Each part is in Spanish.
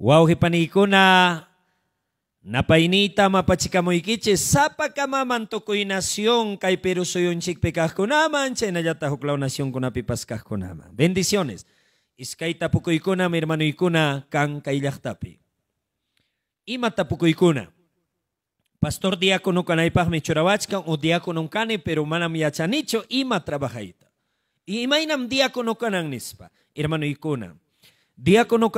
hipanikuna. napainita mapachikamoykichis sapa kama mantokoinación kay Perú soyunchikpi kajkunaman chhaynallata huklaw con kajkunaman. Bendiciones. Iskay ikuna, mi hermano, ikuna kan kay tapi? Ima ikuna. Pastor diácono mi churawachkan o diácono cane pero manam yachanicho, ima trabajayta. nam diácono kanan nispa ikuna. Diácono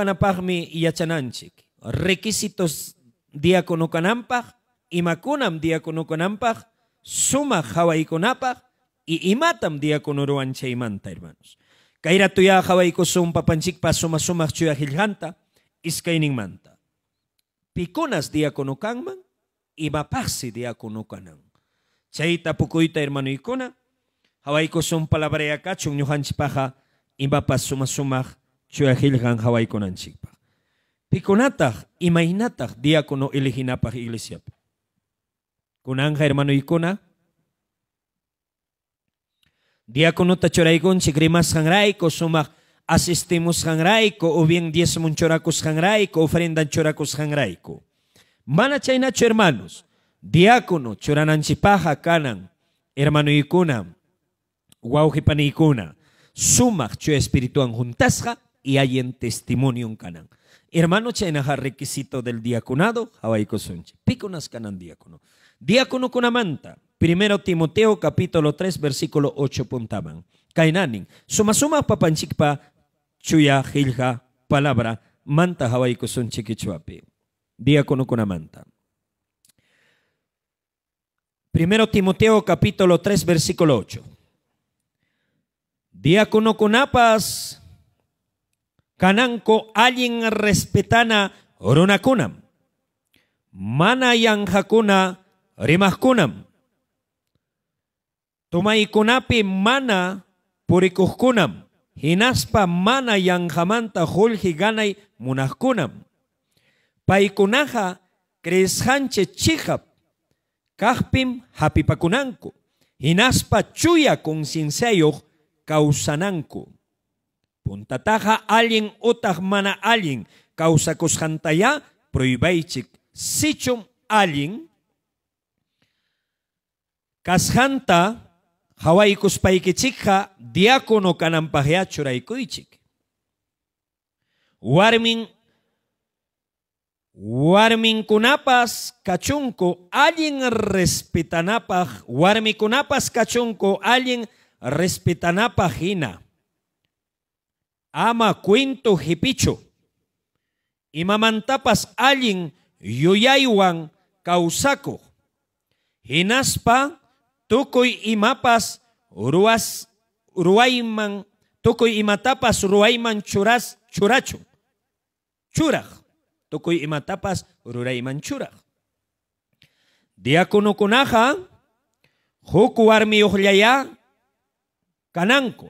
y yachananchik. Requisitos diácono canampag, imakunam diácono hawaikonapah suma hawaikunapag y imatam diácono ruanche imanta, hermanos. Kairatuya hawaikusum papanchikpa suma suma chuya hiljanta, manta. Pikunas diácono kangman, imapagsi diácono Chaita pukuita hermano ikuna, hawaikosum palabrea kachun nyuhanchipaja, imapas suma Hawaii Ganjaway anchipa. Piconatag, diácono eleginapag iglesia. Conanja, hermano Icona. Diácono tachoraikon, chikrimas jangraico sumag asistimos jangraico o bien diezmon choracos hanraico ofrendan choracos Manacha y nacho, hermanos. Diácono, chorananchipaja, canan, hermano Icona, Icona. Sumag, chu espirituan juntasja, y hay en testimonio un canán. Hermano Chenaja, requisito del diaconado, Habaico Sunche. Piconas canán diácono. Diácono con amanta. Primero Timoteo capítulo 3 versículo 8 puntaban. Kainanin. Suma suma papanchikpa chuya gilja, palabra manta jabaico Sunche chuape. Diácono con amanta. Primero Timoteo capítulo 3 versículo 8. Diácono con apas kananko allin respetana runakunam. Mana yang yanjakuna rimahkunam. kunapi mana purikuhkunam. Hinaspa mana yang hamanta ganay munahkunam. Paikunaha kreshanche chihap. Kahpim hapipakunanku. Hinaspa chuya kung sinseyo kausananku. Puntataja alguien utah mana kausa kausakujantaya prohibaichik sichum alguien kashanta hawaiikuspaykichikja diácono warming warming Warmin kunapas kachunko alguien respetanapaj, warmikunapas kachunku alguien respetanapa hina ama cuento jipicho. Imamantapas alin Yuyaiwan causaco, Hinaspa tukoy imapas ruas ruayman tukoy imatapas ruayman churas churacho. Churaj. Tukoy imatapas rurayman churach. Diácono kunaja, huku armi kananko.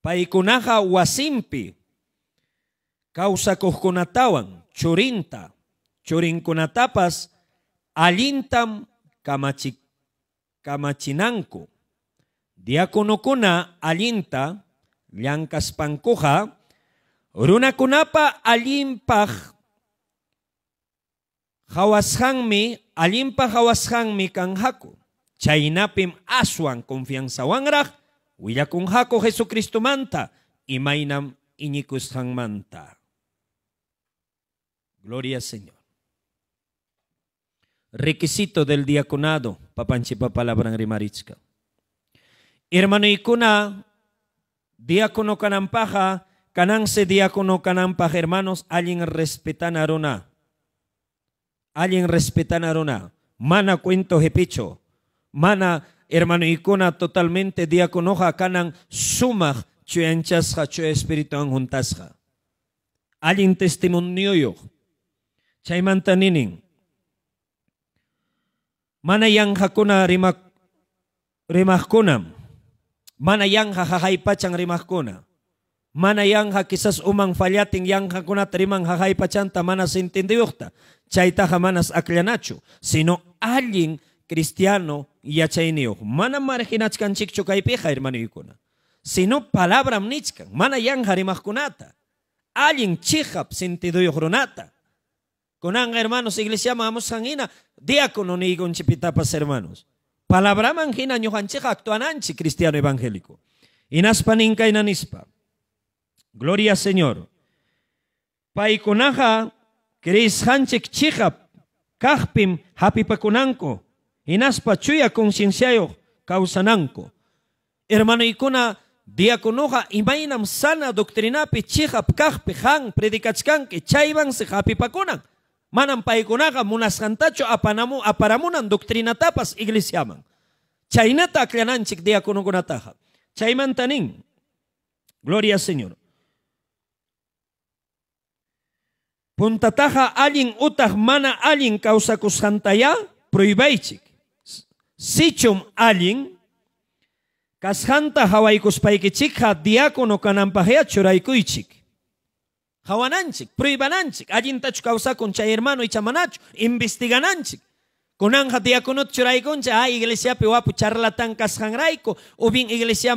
Paikunaha wasimpi kawsakuqkunatawan churinta, churinkunatapas alintam kamachi, kamachinanku. Diakonokuna liankas llankaspankuha runakunapa allimpaj alimpah allimpaj hawashanmi kanghaku. Chaynapim aswang konfiansa wangraj jaco Jesucristo manta, y imainam manta. Gloria al Señor. Requisito del diaconado, papanchipa palabra rimaritska. Hermano ikuna, diácono canampaja, cananse diácono canampaja, hermanos, alguien respetan arona. Alguien respetan arona. Mana cuento jepicho. Mana hermano ikuna totalmente diakonoja kanan sumaj chue espíritu en juntasja. Allin testimonioyo. chay nining. Mana hakuna rimak, rimakkunam. Mana yang jajaypachan rimakuna. Mana yanja quizás uman yang riman pachanta manas Chaytaja manas aklanacho Sino alguien cristiano y y mana hermano y sino palabra nichkan mana alguien alguien chijap sentiduyuq runata Conanga, hermanos sangina hamusqan hina diácono chipitapas, hermanos palabra palabra hina actuan anchi cristiano evangélico inaspaninka y nanispa gloria señor queréis krisqanchik chijap kajpim hapipakunanku Inaspa chuya causa causananco. Hermano ikuna diaconoja imainam sana doctrina chija pehang han que chaiban se hapipakunan. Manam paikunaga munasantacho apanamu aparamunan tapas iglesiaman. Chaynata diacono diakonokunataja. Chaimantanin. Gloria al Señor. Puntataja alin utah mana alin ya prohibaichik sichum allin, kashanta hawaicuspaykichikja diácono kanampajea Hawananchik, Jawananchik, ajin allintachu con chay hermano chamanacho, investigananchik. Kunanja diakonot churaykuncha, ah, iglesia wapu charlatan kasjanrayku, o bien iglesia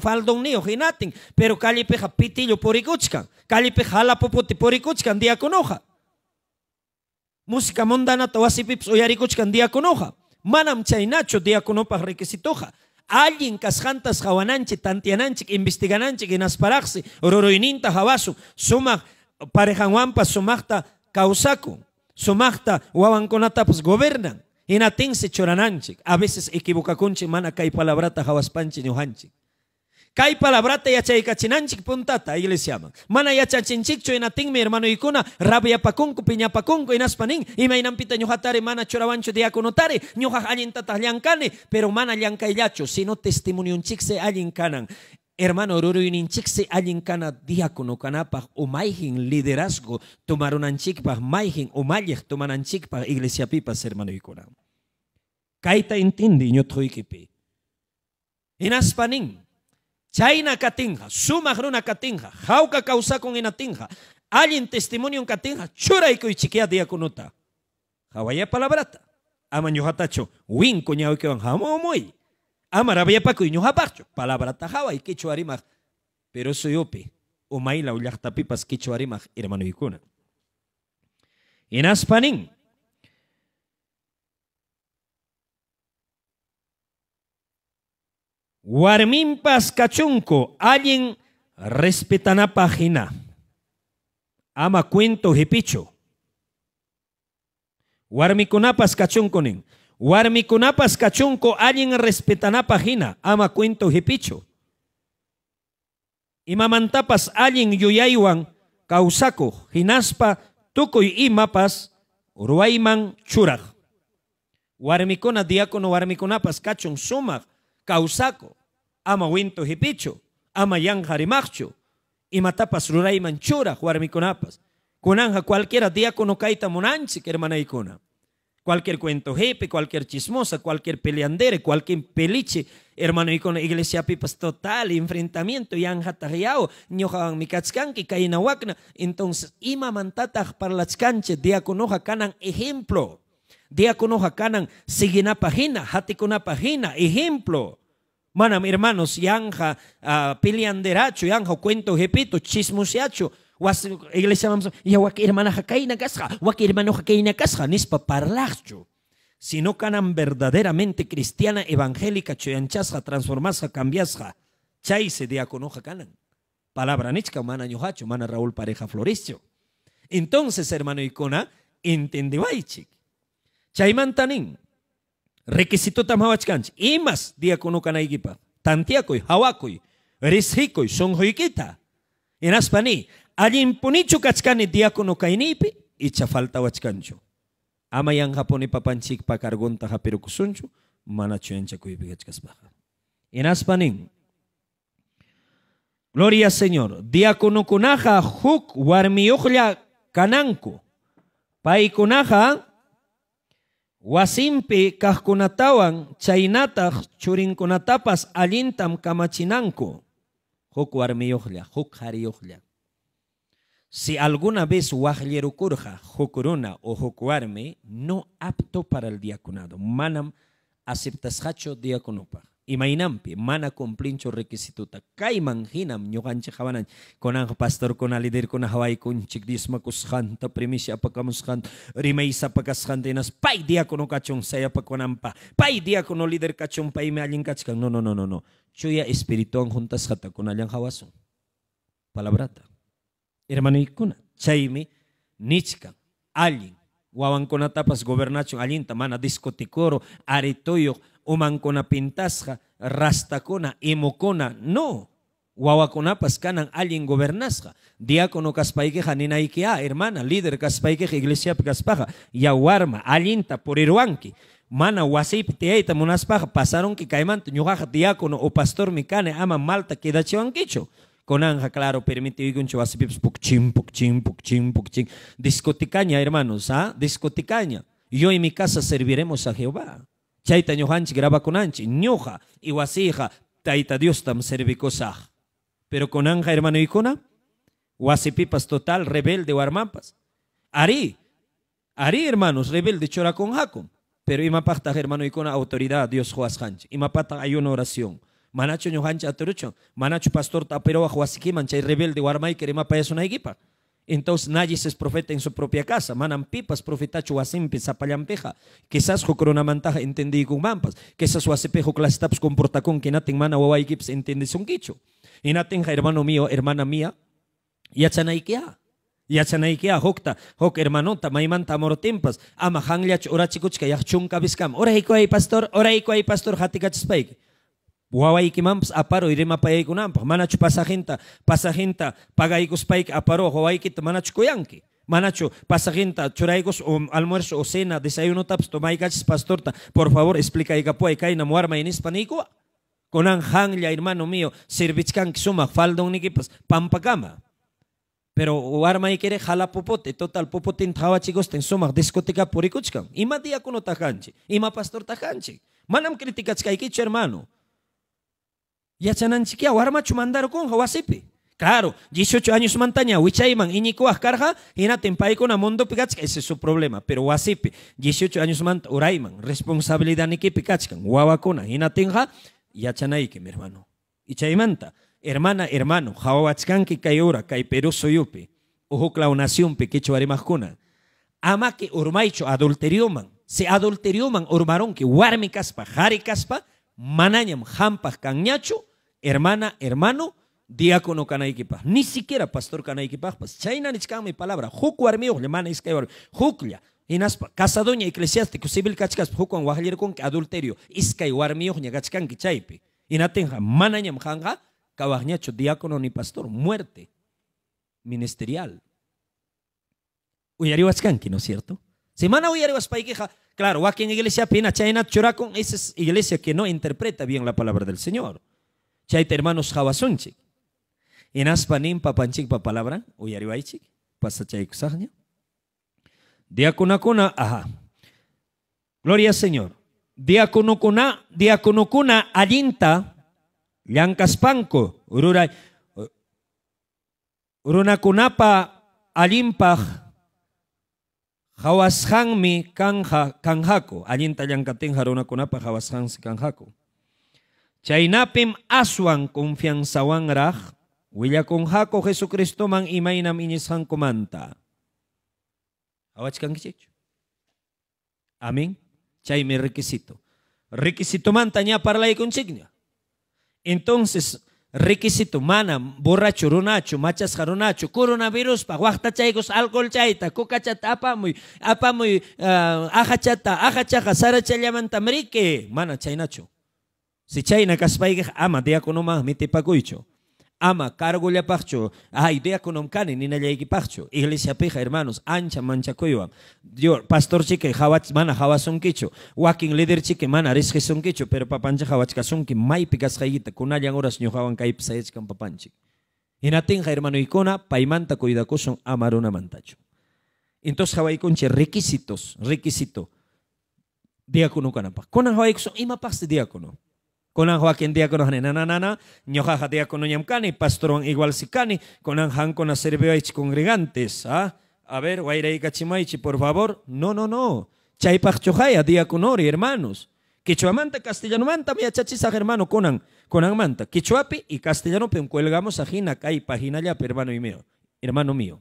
faldon ni hinatin, pero calipe pitillo porikuchkan, jala popoti porikuchkan diakonoja. Música mondana tawasipips uyarikuchkan diakonoja manam chainacho dia requisitoja Alguien kasjantas jawananchik, tantiananchik, investigananche, inasparajsi, ororoininta jawasu, suma wampa sumachta causaco, sumakta pues gobernan, inatinsi chorananchik, a veces equivocaconche, mana kay palabrata Kay palabrata yachaykacinanchik puntata iglesiaman. Mana hermano y yachachinchikchu piña hermanoykuna rabiapakunku piñapakunku inaspa nin inampita ñuqatari mana de aconotare, ñuqaj allintataq llankani pero mana llankayllachu sino testimonionchikse alguien canan. Hermano, alguien cana kana diácono o mayhin liderazgo o Iglesia pipas iglesia y hermano hermanoykuna. Kaita intindi En Inaspanin Chaina Katinja, Sumagruna Katinja, jauca Causa con Inatinja, alguien testimonio en Katinja, Chura y Kuichiquea Diaconota. Hawaya palabrata. Aman hatacho, Win Coñao que van Hamomoy. Amarabia Paco y palabrata Hawa y Kichuarima. Pero soy Ope, Omaila pas Kichuarima, hermano Yukuna. En Aspanin, Guarmimpas cachunco, alguien respetana página. Ama cuento hipicho. Warmikunapas cachunconin. cachunco, alguien respetana página. Ama cuento hipicho. Imamantapas alguien Yuyaiwan causaco, hinaspa, y mapas, ruayman churag. Warmikuna diácono warmikonapas cachun sumaj, causaco ama winto hipicho, ama yan harimacho, y matapas ruray manchura, Conapas. Conanja cualquiera día conocaita monanchi, hermana icona. Cualquier cuento jepe, cualquier chismosa, cualquier peleandere, cualquier peliche, hermana icona, iglesia pipas total, enfrentamiento, yan hatariao, que cae ki wakna. Entonces, ima mantata parlachkanche, diacono canan ejemplo. Diácono canan, pagina página, cona página, ejemplo. Manam, hermanos, yanja, ah, pilianderacho, y yanja, cuento, repito, chismoseacho. Was, iglesia, vamos, ya waki hermana jacaina casja, waki hermano jacaina casja, nispa parlacho. Si no canan verdaderamente cristiana, evangélica, choyanchasja, transformasja, cambiasja, chaise, diácono canan. Palabra nichka, mana yohacho, mana Raúl Pareja floricio. Entonces, hermano Icona, Chay Chaimantanin, requisito tamawachkanch imas diácono kanaykipa tantiakoy hawakoy En En inaspani alimponichu kachkani diácono kaynipi icha wachkancho. ama yanjapuni papanchikpa kargunta chuencha manachu baja. En aspani, Gloria Señor. Diacono huk warmiyuklla kananku. Pai Wasimpi kahkunatawan chainata churinkunatapas alintam kamachinanku. Huk warmiyuqlla, huk Si alguna vez wajlerukurja, hukuruna o hukwarmi, no apto para el diaconado. Manam aceptas hacho diaconopaj imainampi mana cumplincho requisituta kayman hinam ñuqanchik hawanan ang pastor kuna lider kuna hawaykunchik dismakusqanta primicia apakamusqanta rimaysapakasqanta inas pay pa konampa, pa pay kono lider kachun paymi allin kachkan no no no no no chuya jata con kunallan hawasun palabrata hermano nichka chaymi nichkan allin wawankunatapas gobernacho allinta mana discotecoro, aritoyo, mancona pintasqa, rastacona imukuna. No. Wawakunapas kanan alguien gobernasja. Diácono nina Ikea, hermana, líder kaspaykija, iglesia kaspaja. Yawarma, por purirwanki. Mana wasip tiaita munaspaja, pasaron que caimanto, ñujaja diácono o pastor mikane, ama malta Con Conanja, claro, permite que un pukchim, pukchim, pukchim, pukchim. Discoticaña, hermanos, ¿ah? Discoticaña. Yo en mi casa serviremos a Jehová graba con ñoja ñuja, iwasija, taita tam servicosaj. Pero Anja hermano cona, wasipipas total rebelde warmapas. Ari, ari hermanos, rebelde chorakunjakun. Pero imapata hermano icona autoridad Dios Ima Imapata hay una oración. Manacho ñujanchik aturucho, manacho pastor taperoa huasikiman chay rebelde warmay una equipa entonces nadie es profeta en su propia casa. Manan pipas, profetacho, peja. zapallampeja. Quizás jocorona mantaja, entendí con mampas. Quizás huacepejo, clastaps, comporta con que naten mana wawaikips, entendí son quicho. Y natenja, hermano mío, hermana mía, yachanaikia. Yachanaikia, jokta, jok hermanota, maimanta amorotempas. Ama hangliach, orachicuchka, viscam. biscam Ora pastor, ora pastor, jaticachspaik wawaykimanpas paga rimapayakunanpaq manachu pasajinta pasajinta que te manacho manachu Manacho manachu pasajinta churaykus o almuerzo o cena desayunotapas tomaykachis pastorta por favor pues, y cae muarma en hispanico. kunan hanlla hermano mío niki sumaq Pampa pampagama. pero y kere jala popote total popotin ten suma, discoteca ma ima diakuno y ima pastor tajanche. manam criticachkaykichu hermano warma chumandaru con wasipi Claro, 18 años mantaña, wichaiman, inikua Ascarja, Inaten con amondo Picachka, ese es su problema. Pero Wasipi, 18 años manta, Uraiman, responsabilidad Niki Picachkan, Tenja y Yachanaike, mi hermano. Ichaimanta, hermana, hermano, Jawachkanki, Kayora, Kaiperu, Soyupi, Ojo nación Pequecho arimascuna, Ama que Urmaicho, adulterioman, se adulterioman, Urmaron, que Warmi Caspa, Jari Caspa, Manañam, Jampas, Cañacho, hermana, hermano, diácono canaikipa. Ni siquiera pastor canaikipa. Pues chayna mi palabra. Juku armiu, hermana iskaibar. Juklia. Inaspa, casadoña eclesiástico, civil cachcas, jukuan wahalir con adulterio. Iskay warmiu, ñagachkan kichaypi. mana manañam hanga, cabajñacho, diácono ni pastor. Muerte ministerial. Uyariwachkanki, ¿no es cierto? Semana Uyariwaspaikeja. Claro, aquí en iglesia pina chayna churacon, esa es iglesia que no interpreta bien la palabra del Señor. Chaita hermanos jawasunchik. En aspanim papanchik pa palabra uyariwaychik. Pasa chaykusahña. Diakunakuna, ajá. Gloria al Señor. Diakunukuna, diakunukuna allinta llankaspanku ururay. kunapa allimpaj jawashangmi kanja kanjaku. Allinta llankatinja kunapa hawashansi kanjaco. Chaynapim aswan confianzawanraj willakunjako Jesucristoman imaynam iñisqankumanta. Amin. Amén. mi requisito. Requisito mantanya parlay parlaykunchikña. Entonces, requisito mana borracho runacho, machas jaronacho, coronavirus pa waqta chaykos alcohol apa kukachata apamuy, apamuy uh, ah, ajachata, ajachaja, sarachayamanta rike mana chaynacho. Si chayna kaspaigaj ama diácono pa mitipacuicho. Ama cargo pacho Ay, diácono cani ni pacho Iglesia pija, hermanos, ancha mancha coyuam. Dior, pastor chique, hawach mana son kicho. Wakin leader chique mana son kicho, Pero papancha jawachkason que may picas con Kunayan horas javan caip saechkan papanchi. Inatinja, hermano icona, paimanta son amarona mantacho. Entonces, conche requisitos, requisito. Diácono canapa. Conan ima pas diakono. Conan Joaquín Diácono Nanana, ñoja Diácono Pastrón Igual Sicani, Conan Han con congregantes. ¿ah? A ver, y Cachimaichi, por favor. No, no, no. día Diáconori, hermanos. Quichuamanta, castellano manta, mi achachizaje hermano Conan, Conan manta. Quichuapi y castellano cuelgamos a Jina, y Pajina, hermano mío. Hermano mío.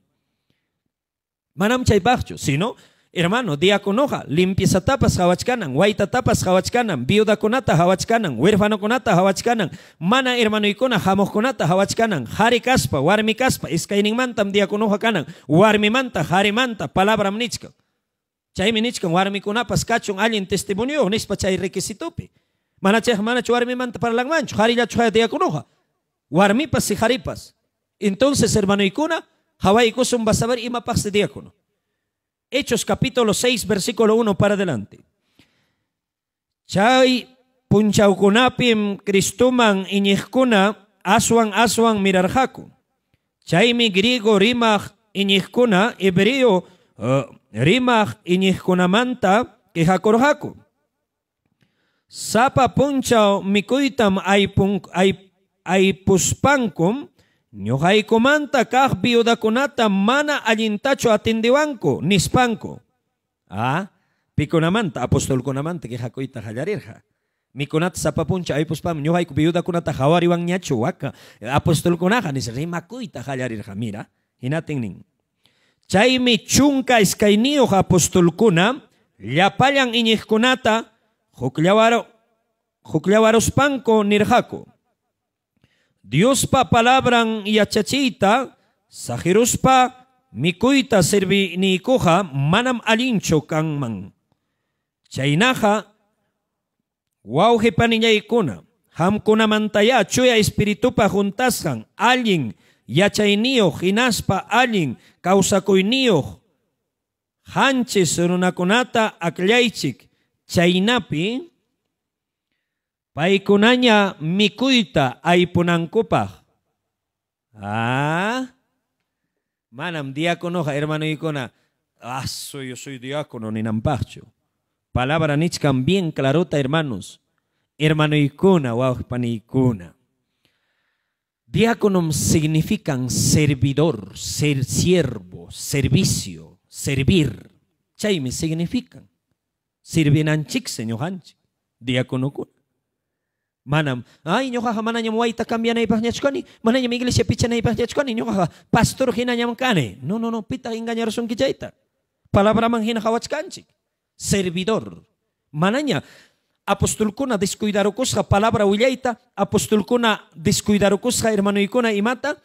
Manam Chaipacho, si no, Hermano, waita tapas hawachkanan, bioda hawachkanan, viudakunata hawachkanan, huérfanokunata hawachkanan, mana ikona jamojkunata hawachkanan, jari kaspa, warmi kaspa, kanang, diakonoja kanan, hari jarimanta, palabram nichkan. Chaymi warmi warmikunapas kacung, alien testimonio nispa chay requisitopi. Mana chay manachu warmimanta parlagmanchu, jarillachu jaya diakonoja, warmipas y jaripas. Entonces, hermanoikuna, hawaikusum ikona, a ver imapas diácono. Hechos capítulo 6, versículo 1 para adelante. Chay punchaukunapim cristuman iñizkuna aswan aswan mirarjaku. mi griego rimach iñizkuna, hebreo rimach eh, rimaj iñizkunamanta kejakorjaku. Sapa punchao mikuitam puspankom. Ñohaikomanta kaj biodakunata mana allintacho ni ah, pues, spanco, Ah, pikunamanta, apostolkunamanta kihakuita hallarirja. Mikunata sapapuncha aypuspam ñohayku biodakunata hawariwan ñachu waka. Apostolkunaja nis rimakuita jallarirja, Mira, hinatin cona ya chunka iskayniyuj apostolkuna llapayan iñikkunata hukllawaru ni nirjaku. Diospa palabran y achachita, sajiruspa mikuita servi ni manam alincho kanman. ham kuna, hamkunamantaya chuya espiritupa Alin, Yachainio, Jinaspa Alin, Causa coinio, hanchis runakunata aklaychik Chainapi, Paikunanya mikuita copa, Ah. Manam diácono, hermano Icona. Ah, soy, yo soy diácono, nampacho. Palabra nichkan bien clarota, hermanos. Hermano Icona, waupanicuna. Diácono significan servidor, ser siervo, servicio, servir. Chaime significan. Sirvienanchik, señor Hanchi. Diácono manam ay ñuqaqa manañam wayta cambianaypaq ñachkani picha iglesia pichanaypaq ñachkani ñuqaqa pastor hinañam kani no no no Pita pitaq engañarsunki Palabra man hina hawachkanchik servidor manaña apostolkuna descuidarukusqa palabra willayta apostolkuna hermano hermanoykuna imata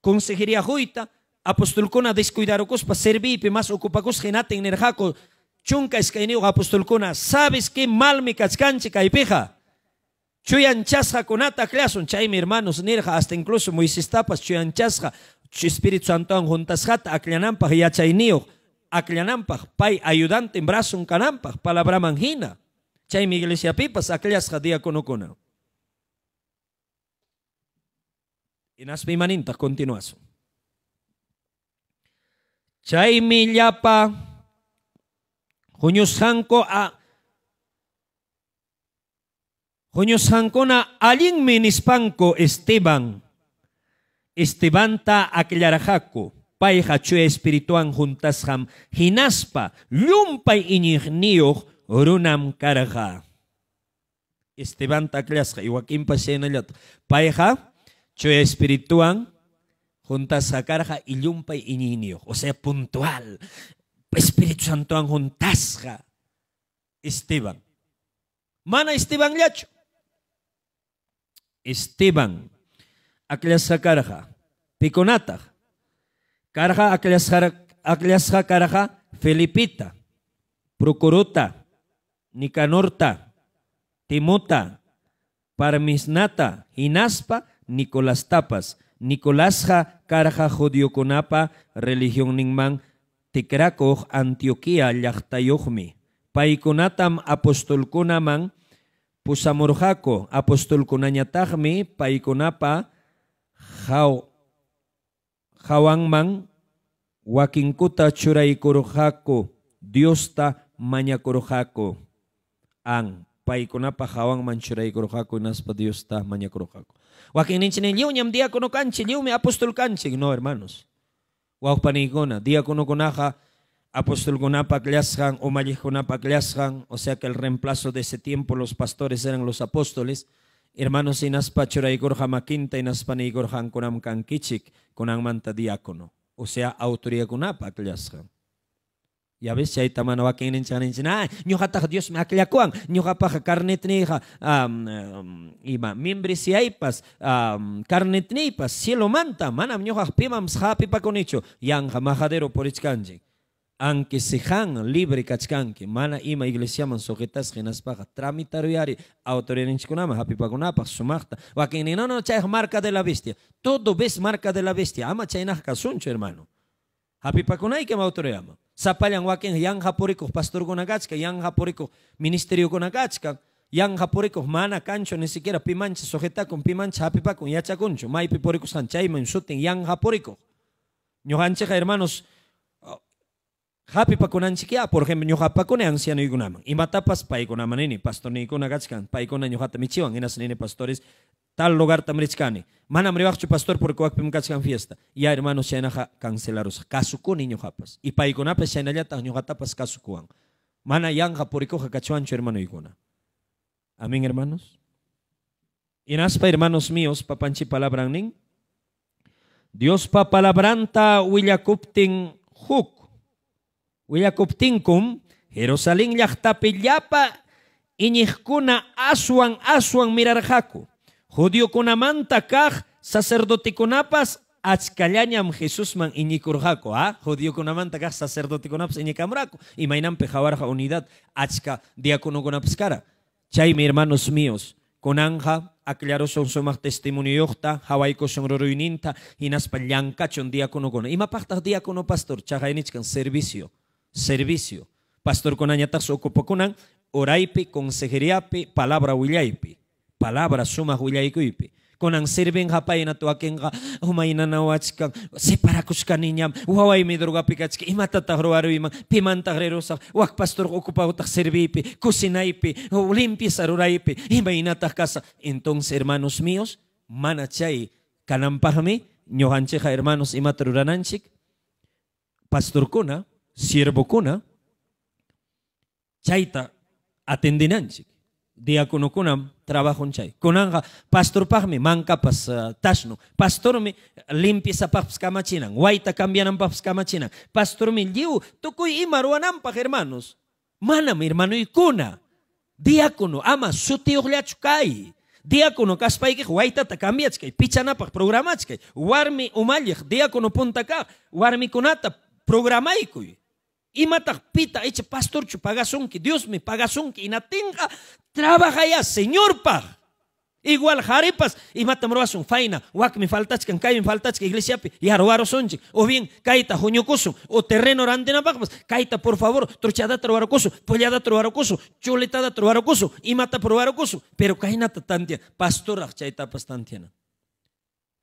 consejería juita, apostolkuna descuidarukuspa servipi mas en el jaco, chunka iskayniyuq apostolkuna sabes que mi kachkanchik pija? chasha kunata klasun mi hermanos nirja hasta incluso chasha Chuyan Espíritu Santoan juntasjata y yachayniyuk aklanampak pay ayudante en brazo kanampa palabra manjina mi iglesia pipas mi maninta continuas. maninta mi chaymi llapa hanko a Honyo Sancona alin nispanko Esteban. Estebanta aquillarajaco. Pai chue espirituan juntas ham hinaspa lumpay inignio, runam karga. Esteban en el otro. Paeja chue espirituan juntas a sacarja y lumpai y o sea, puntual. Espíritu Santo juntasja. Esteban. Mana Esteban Lacho. Esteban, akliasha karja, piconata, karja akliasha karja, Felipita, Procorota, Nicanorta, Timota, Parmisnata, Inaspa, Nicolás Tapas, Nicolásja, Carja, Conapa, Religión Ningman, Antioquia Antioquía, Yachtayochmi, Paikonatam, Apostolconaman, apostol apostolkunanya tahmi paikunapa hau hawangman wakinkuta korohako diosta mañakurjako ang paikunapa hawangman churaykurjako naspa diosta nyam dia lliwñam kanci kanchi me apostol kanci no hermanos wau wawpanikuna diácono kunaja apóstol Gunapa Kliashan, Omayih Gunapa o sea que el reemplazo de ese tiempo los pastores eran los apóstoles, hermanos Inaspa Choraigor Hamakinta, Inaspa Igor Han Kunam Kichik Kunan Manta Diácono, o sea, autoría Gunapa Kliashan. Ya ves, veces hay tamano va quien enchana ah, Dios me acliacuan, paja carne tnija, ima, miembros si aipas, pas, carne tnipas, cielo manta, manam ñojaj pimam, sjapi pa con hecho, majadero por ichkanjik aunque sejan libre kachkanki mana ima iglesiaman sujetas happy tramitariari autorinchkunama hapipakunapaj sumakta ni no no chay marca de la bestia todo ves marca de la bestia ama chaynaj kasunchu hermano ma autoriyama sapallan wakin yan pastor pastorkunakachka yan ministerio gonagachka yan hapuriko mana cancho, ni siquiera pimancha con pimancha hapipakun yachakunchu maypi purikushan chayman shutin yan hapurikuj ñujanchej hermanos Hapipakunanchik ah, por ejemplo, ñuqapakuni ancianoikunaman. Imatapas paikunaman nini, gatskan? kachkan, paikuna ñuqata michiwan, Enas nene pastores, tal lugar tamrichkani. Mana riwaqchu pastor porque pim kachkan fiesta. Ya hermanos, chaynaqa cancelaros. Kasukuni japas Y paikunapas chaynallataq ñuqatapas kasukuwan. Mana yanja hermano y hermanoykuna. Amén, hermanos. Inaspa, hermanos míos, papanchi palabra nin. Dios pa palabranta willakuptin huk willakuptinkum Jerusalén llaqtapillapa iñiqkuna aswan aswan mirarqaku judiokunamanta kaj sacerdoticunapas achkallañam Jesusman iñikurqaku a ¿ah? con kaj sacerdoticunapas Y imaynanpi jawarqa unidad achka diaconokunapas Chay, mi hermanos míos kunanja sonroro y testimonioyuqta hawaykushun ruruyninta diácono llankachun Ima imapaqtaq diácono pastor chaqaynichkan servicio servicio. Pastor Conañatar Socopoconan, Oraipi, consejeriape, palabra huillaipe, palabra suma huillaikuipe. Conan sirven japaina tuakenga, humaina separa kuska niñam, huawai mi droga imatata roaru iman, pimanta grerosa, wak pastor ocupauta servipe, cocinaipe, saruraipi, ruraipe, imainata casa. Entonces, hermanos míos, manachai, kanampahmi, ñohancheja hermanos rurananchik, pastor Cona, siervo kuna, chaita atendinanchi, Diácono kunam, trabajo en chay. Conanga, pastor pagme, manka pas uh, tashno. Pastor me pa paps kamachinan. Guaita cambianan paps Pastor me liu, tukui y pa hermanos. Mana, mi hermano, y kuna, Diácono, ama, suti chukai. Diácono, kaspay que guaita ta cambiachkay. Pichanapaj, programachkay. Warmi umalyaj, diácono punta ka. Warmi kunata programaikuy mata pita eche pastor chupagasun que Dios me pagasun que inatinga trabaja ya Señor pa igual mata y faina guac, me faina que me faltas que iglesia pi o bien caita joñocoso o terreno randena pa, pues, caita, por favor trochada trobarokusu pollada coso, chuletada y mata coso. pero kainata tantia pastor chaita pastantiana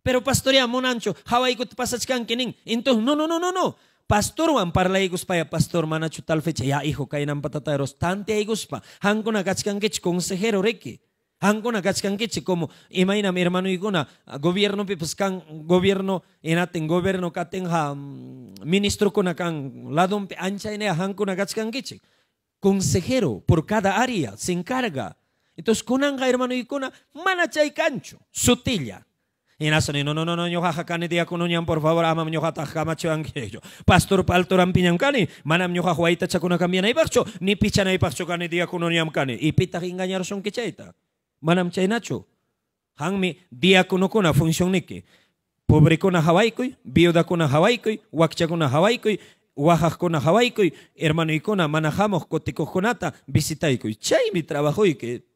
pero pastorea monancho hawai te te que entonces no no no no no Pastor y gospaya pastor mana tal fecha ya hijo kainan patataros tanteayguspa gachkan kachkankichi consejero reki gachkan kachkankichi como mi hermano iguna gobierno pues, mm, pe gobierno enaten gobierno katen ha ministro kuna kan han anchaynea gachkan consejero por cada área se encarga entonces kunanga hermano iguna mana chay sutilla ...y no no no no no, no, no, no, por favor no, no, no, no, Pastor no, no, manam no, no, no, no, no, ni no, no, no, no, no, no, no, no, son no, Manam no, no, no, no, función no, Pobre no, no, no, no, no, no, no, no, no, no, hermano no, Manajamos, Cotecojonata, visitaico. no, mi trabajo y que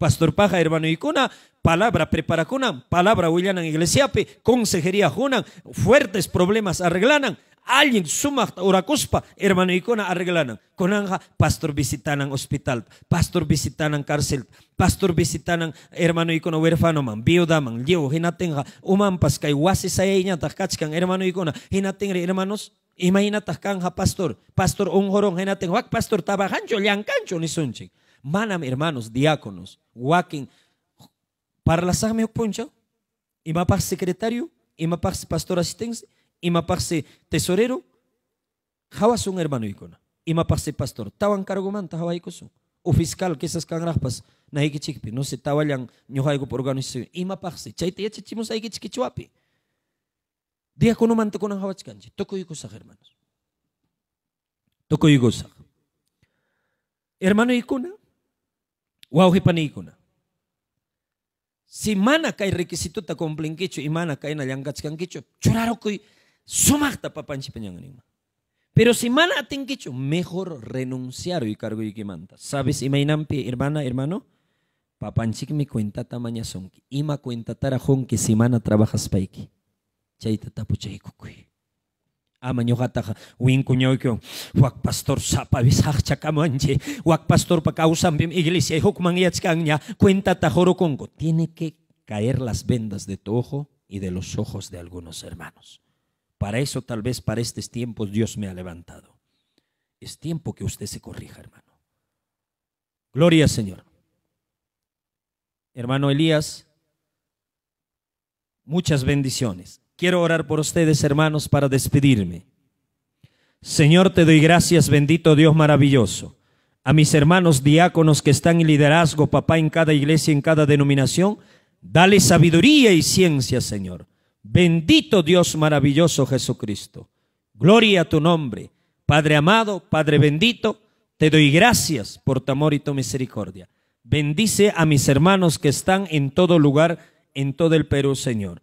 Pastor Paja, hermano Icuna, palabra prepara cuna, palabra William Iglesiape, consejería Junan, fuertes problemas arreglanan. Alguien suma oracuspa, hermano Icuna arreglanan. anja pastor visitanan hospital, pastor visitanan cárcel, pastor visitanan hermano Icuna huérfano man, viuda man, liu, hinatenja, umampas, kay wasis tajkachkan, hermano Icuna, hinatenre, hermanos, imagina pastor pastor, pastor un jorón, pastor tabajancho, liancancho, ni sunchik mis hermanos, diáconos, walking, para la sarme poncho, y me secretario, y me pastor asistente, y me tesorero, jawas un hermano icona, y me pastor, estaban cargo manta jawaicoso, o fiscal que esas cangraspas, na chiquipi, no se taballan, yo jaigo por organización, y me parece, chaite ya chichimos ahí chiquichuapi, diácono manta con jawachcanche, toco y cosas, hermanos, toco y cosas. Hermano Icona, kuna? si mana requisito ta requisituta cumplinkichu imana kayna llankachkankichu churarukui sumakta papanchipa ñanganima pero si mana kicho mejor renunciar y carguykimanta sabes imainampi hermana hermano mi cuenta tamaña sonki, ima hon que si mana trabajas paiki chayta tapuchaykukuy wak pastor wak pastor iglesia Tiene que caer las vendas de tu ojo y de los ojos de algunos hermanos. Para eso tal vez para estos tiempos Dios me ha levantado. Es tiempo que usted se corrija, hermano. Gloria Señor. Hermano Elías, muchas bendiciones. Quiero orar por ustedes, hermanos, para despedirme. Señor, te doy gracias, bendito Dios maravilloso. A mis hermanos diáconos que están en liderazgo, papá, en cada iglesia, en cada denominación, dale sabiduría y ciencia, Señor. Bendito Dios maravilloso Jesucristo. Gloria a tu nombre. Padre amado, Padre bendito, te doy gracias por tu amor y tu misericordia. Bendice a mis hermanos que están en todo lugar, en todo el Perú, Señor.